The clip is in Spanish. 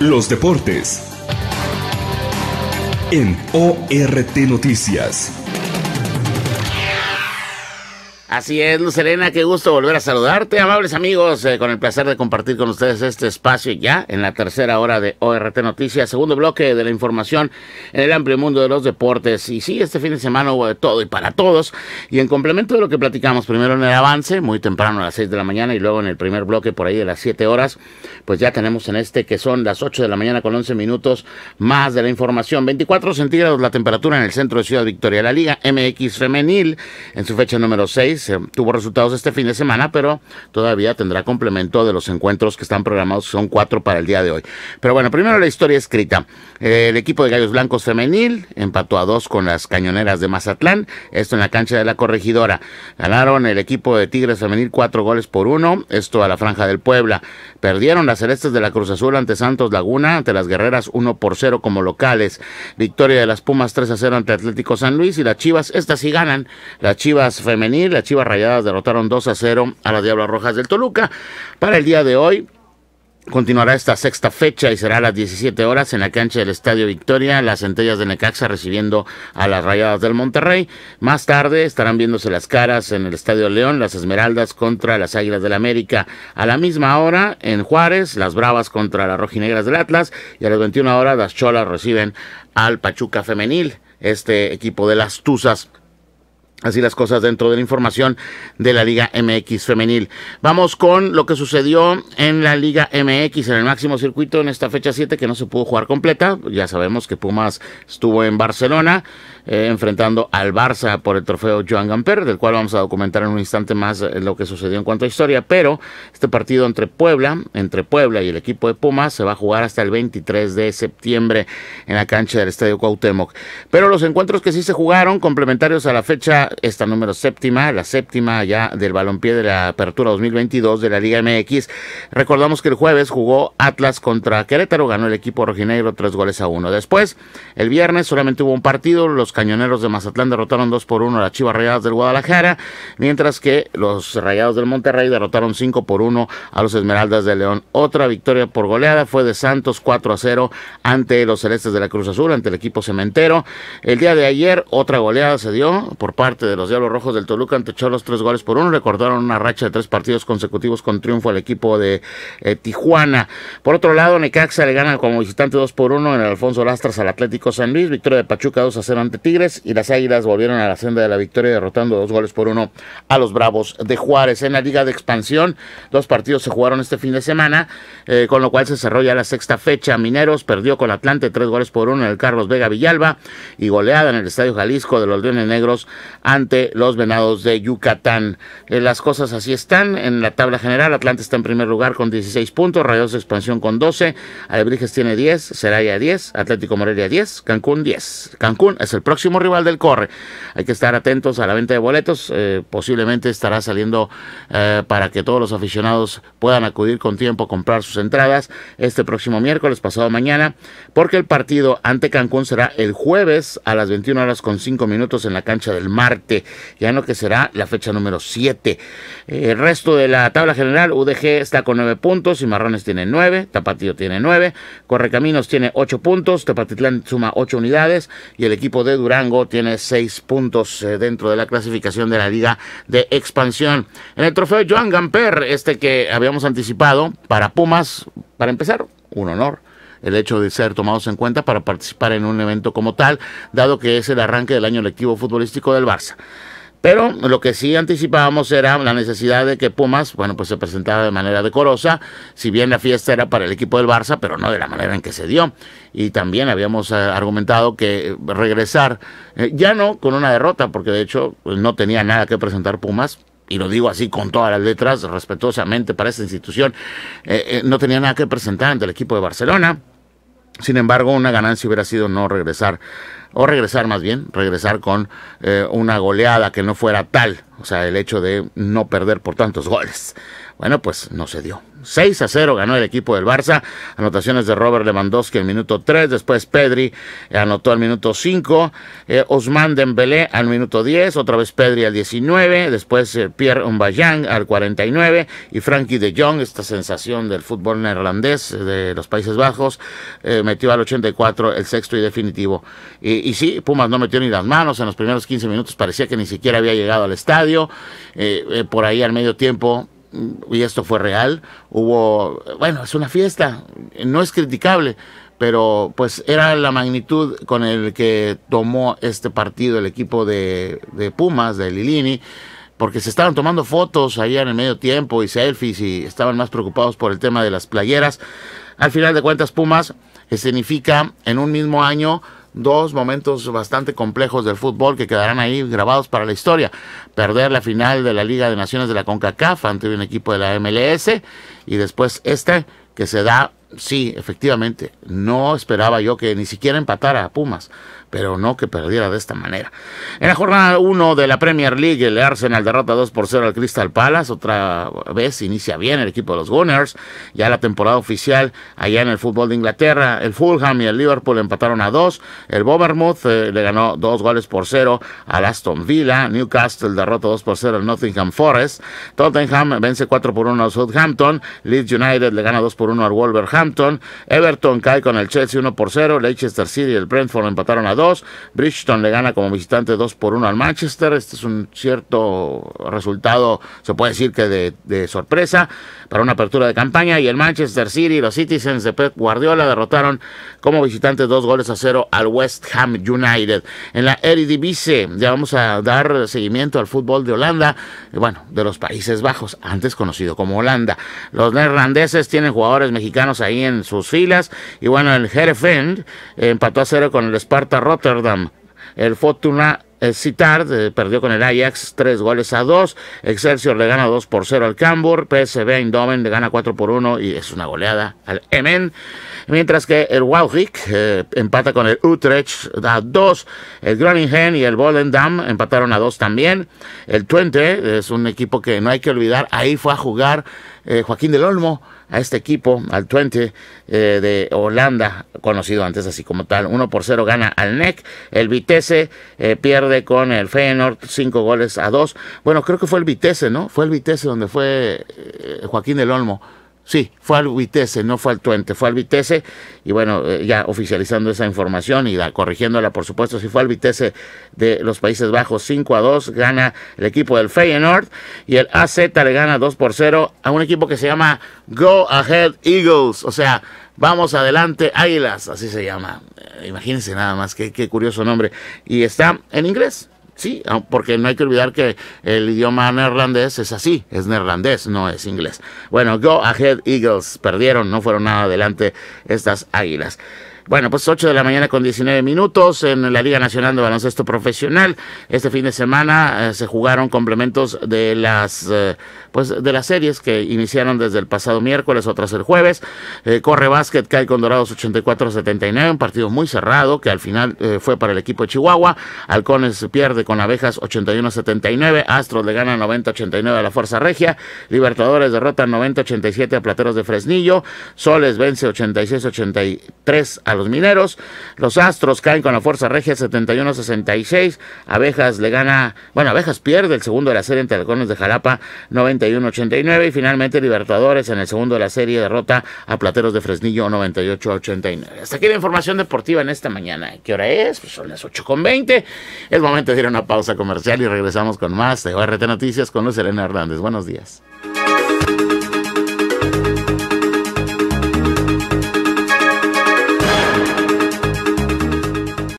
Los deportes en ORT Noticias. Así es, Lucerena, qué gusto volver a saludarte, amables amigos, eh, con el placer de compartir con ustedes este espacio ya en la tercera hora de ORT Noticias, segundo bloque de la información en el amplio mundo de los deportes. Y sí, este fin de semana hubo de todo y para todos. Y en complemento de lo que platicamos primero en el avance, muy temprano a las 6 de la mañana y luego en el primer bloque por ahí de las siete horas, pues ya tenemos en este que son las 8 de la mañana con 11 minutos más de la información. 24 centígrados la temperatura en el centro de Ciudad Victoria. La Liga MX Femenil en su fecha número seis tuvo resultados este fin de semana, pero todavía tendrá complemento de los encuentros que están programados, son cuatro para el día de hoy. Pero bueno, primero la historia escrita. Eh, el equipo de Gallos Blancos Femenil empató a dos con las cañoneras de Mazatlán, esto en la cancha de la corregidora. Ganaron el equipo de Tigres Femenil cuatro goles por uno, esto a la franja del Puebla. Perdieron las celestes de la Cruz Azul ante Santos Laguna, ante las guerreras uno por cero como locales. Victoria de las Pumas 3 a 0 ante Atlético San Luis y las Chivas, estas sí ganan. Las Chivas Femenil, Chivas Rayadas derrotaron 2 a 0 a las Diablas Rojas del Toluca. Para el día de hoy, Continuará esta sexta fecha y será a las 17 horas en la cancha del Estadio Victoria, las centellas de Necaxa recibiendo a las rayadas del Monterrey. Más tarde estarán viéndose las caras en el Estadio León, las Esmeraldas contra las Águilas del América. A la misma hora en Juárez, las Bravas contra las Rojinegras del Atlas y a las 21 horas las Cholas reciben al Pachuca Femenil, este equipo de las Tuzas. Así las cosas dentro de la información de la Liga MX femenil. Vamos con lo que sucedió en la Liga MX, en el máximo circuito en esta fecha 7 que no se pudo jugar completa. Ya sabemos que Pumas estuvo en Barcelona. Eh, enfrentando al Barça por el trofeo Joan Gamper, del cual vamos a documentar en un instante más eh, lo que sucedió en cuanto a historia, pero este partido entre Puebla, entre Puebla y el equipo de Pumas se va a jugar hasta el 23 de septiembre en la cancha del Estadio Cuauhtémoc. Pero los encuentros que sí se jugaron, complementarios a la fecha, esta número séptima, la séptima ya del balompié de la apertura 2022 de la Liga MX, recordamos que el jueves jugó Atlas contra Querétaro, ganó el equipo rojinegro tres goles a uno. Después, el viernes solamente hubo un partido, los Cañoneros de Mazatlán derrotaron 2 por 1 a las Chivas Rayadas del Guadalajara, mientras que los Rayados del Monterrey derrotaron 5 por 1 a los Esmeraldas de León. Otra victoria por goleada fue de Santos 4 a 0 ante los Celestes de la Cruz Azul, ante el equipo cementero. El día de ayer otra goleada se dio por parte de los Diablos Rojos del Toluca ante Cholos 3 goles por 1. Recordaron una racha de tres partidos consecutivos con triunfo al equipo de eh, Tijuana. Por otro lado, Necaxa le gana como visitante 2 por 1 en el Alfonso Lastras al Atlético San Luis. Victoria de Pachuca 2 a 0 ante Tigres y las Águilas volvieron a la senda de la victoria derrotando dos goles por uno a los Bravos de Juárez. En la Liga de Expansión, dos partidos se jugaron este fin de semana, eh, con lo cual se desarrolla la sexta fecha. Mineros perdió con Atlante tres goles por uno en el Carlos Vega Villalba y goleada en el Estadio Jalisco de los Leones Negros ante los Venados de Yucatán. Eh, las cosas así están. En la tabla general, Atlante está en primer lugar con 16 puntos, Rayos de Expansión con 12, Alebrijes tiene 10, Seraya 10, Atlético Morelia 10, Cancún 10. Cancún es el próximo próximo rival del Corre. Hay que estar atentos a la venta de boletos. Eh, posiblemente estará saliendo eh, para que todos los aficionados puedan acudir con tiempo a comprar sus entradas este próximo miércoles, pasado mañana, porque el partido ante Cancún será el jueves a las 21 horas con 5 minutos en la cancha del Marte, ya no que será la fecha número 7. Eh, el resto de la tabla general, UDG está con 9 puntos, Cimarrones tiene 9, Tapatío tiene 9, Correcaminos tiene 8 puntos, Tapatitlán suma 8 unidades y el equipo de Durango tiene seis puntos eh, dentro de la clasificación de la Liga de Expansión. En el trofeo Joan Gamper, este que habíamos anticipado para Pumas, para empezar, un honor el hecho de ser tomados en cuenta para participar en un evento como tal, dado que es el arranque del año lectivo futbolístico del Barça. Pero lo que sí anticipábamos era la necesidad de que Pumas, bueno, pues se presentaba de manera decorosa, si bien la fiesta era para el equipo del Barça, pero no de la manera en que se dio. Y también habíamos eh, argumentado que regresar, eh, ya no con una derrota, porque de hecho pues, no tenía nada que presentar Pumas, y lo digo así con todas las letras, respetuosamente para esta institución, eh, no tenía nada que presentar ante el equipo de Barcelona. Sin embargo, una ganancia hubiera sido no regresar, o regresar más bien, regresar con eh, una goleada que no fuera tal, o sea, el hecho de no perder por tantos goles. Bueno, pues no se dio, 6 a 0 ganó el equipo del Barça. Anotaciones de Robert Lewandowski al minuto 3, después Pedri anotó al minuto 5, eh, Osman Dembélé al minuto 10, otra vez Pedri al 19, después eh, Pierre Umbayang al 49 y Frankie de Jong, esta sensación del fútbol neerlandés eh, de los Países Bajos, eh, metió al 84 el sexto y definitivo. Y, y, sí, Pumas no metió ni las manos en los primeros 15 minutos, parecía que ni siquiera había llegado al estadio. por ahí al medio tiempo y esto fue real, hubo, bueno, es una fiesta, no es criticable, pero pues era la magnitud con el que tomó este partido el equipo de, Pumas, de Lilini, porque se estaban tomando fotos allá en el medio tiempo y selfies y estaban más preocupados por el tema de las playeras. Al final de cuentas, Pumas significa en un mismo año dos momentos bastante complejos del fútbol que quedarán ahí grabados para la historia. Perder la final de la Liga de Naciones de la CONCACAF ante un equipo de la MLS y después este que se da, sí, efectivamente, no esperaba yo que ni siquiera empatara a Pumas, pero no que perdiera de esta manera. En la jornada 1 de la Premier League, el Arsenal derrota 2 por 0 al Crystal Palace. Otra vez inicia bien el equipo de los Gunners. Ya la temporada oficial allá en el fútbol de Inglaterra, el Fulham y el Liverpool empataron a 2. El Bournemouth eh, le ganó 2 goles por 0 al Aston Villa. Newcastle derrota 2 por 0 al Nottingham Forest. Tottenham vence 4 por 1 al Southampton. Leeds United le gana 2 por 1 al Wolverhampton. Everton cae con el Chelsea 1 por 0. Leicester City y el Brentford empataron a 2. Bridgeton le gana como visitante 2 por 1 al Manchester. Este es un cierto resultado, se puede decir que de, sorpresa, para una apertura de campaña. Y el Manchester City, los Citizens de Pep Guardiola derrotaron como visitante 2 goles a 0 al West Ham United. En la Eredivisie ya vamos a dar seguimiento al fútbol de Holanda, eh, bueno, de los Países Bajos, antes conocido como Holanda. Los neerlandeses tienen jugadores mexicanos ahí en sus filas. Y bueno, el Herefen empató a cero con el Sparta Rotterdam. El Fortuna Citar eh, eh, perdió con el Ajax 3 goles a 2. Excelsior le gana 2 por 0 al Cambur. PSV Eindhoven le gana 4 por 1 y es una goleada al Emen. Mientras que el Walchik eh, empata con el Utrecht a 2. El Groningen y el Volendam empataron a 2 también. El Twente es un equipo que no hay que olvidar. Ahí fue a jugar eh, Joaquín del Olmo a este equipo, al 20 eh, de Holanda, conocido antes así como tal. 1 por 0 gana al NEC. El Vitesse eh, pierde con el Feyenoord 5 goles a 2. Bueno, creo que fue el Vitesse, ¿no? Fue el Vitesse donde fue Joaquín del Olmo. Sí, fue al Vitesse, no fue al Twente, fue al Vitesse. Y bueno, eh, ya oficializando esa información y corrigiéndola, por supuesto, si sí fue al Vitesse de los Países Bajos 5 a 2, gana el equipo del Feyenoord. Y el AZ le gana 2 por 0 a un equipo que se llama Go Ahead Eagles. O sea, vamos adelante, Águilas, así se llama. Eh, imagínense nada más, qué, qué curioso nombre. Y está en inglés. Sí, porque no hay que olvidar que el idioma neerlandés es así, es neerlandés, no es inglés. Bueno, go ahead Eagles, perdieron, no fueron nada adelante estas águilas. Bueno, pues 8 de la mañana con 19 minutos en la Liga Nacional de Baloncesto Profesional. Este fin de semana eh, se jugaron complementos de las eh, pues de las series que iniciaron desde el pasado miércoles, otras el jueves. Eh, Corre Básquet cae con Dorados 84-79, un partido muy cerrado que al final fue para el equipo de Chihuahua. Halcones pierde con Abejas 81-79, Astros le gana 90-89 a la Fuerza Regia, Libertadores derrota 90-87 a Plateros de Fresnillo, Soles vence 86-83 a los mineros. Los Astros caen con la fuerza regia 71-66. Abejas le gana, bueno, Abejas pierde el segundo de la serie entre Halcones de Jalapa 91-89 y finalmente Libertadores en el segundo de la serie derrota a Plateros de Fresnillo 98-89. Hasta aquí la información deportiva en esta mañana. ¿Qué hora es? Pues son las 8.20. Es momento de ir a una pausa comercial y regresamos con más de ORT Noticias con Luz Elena Hernández. Buenos días.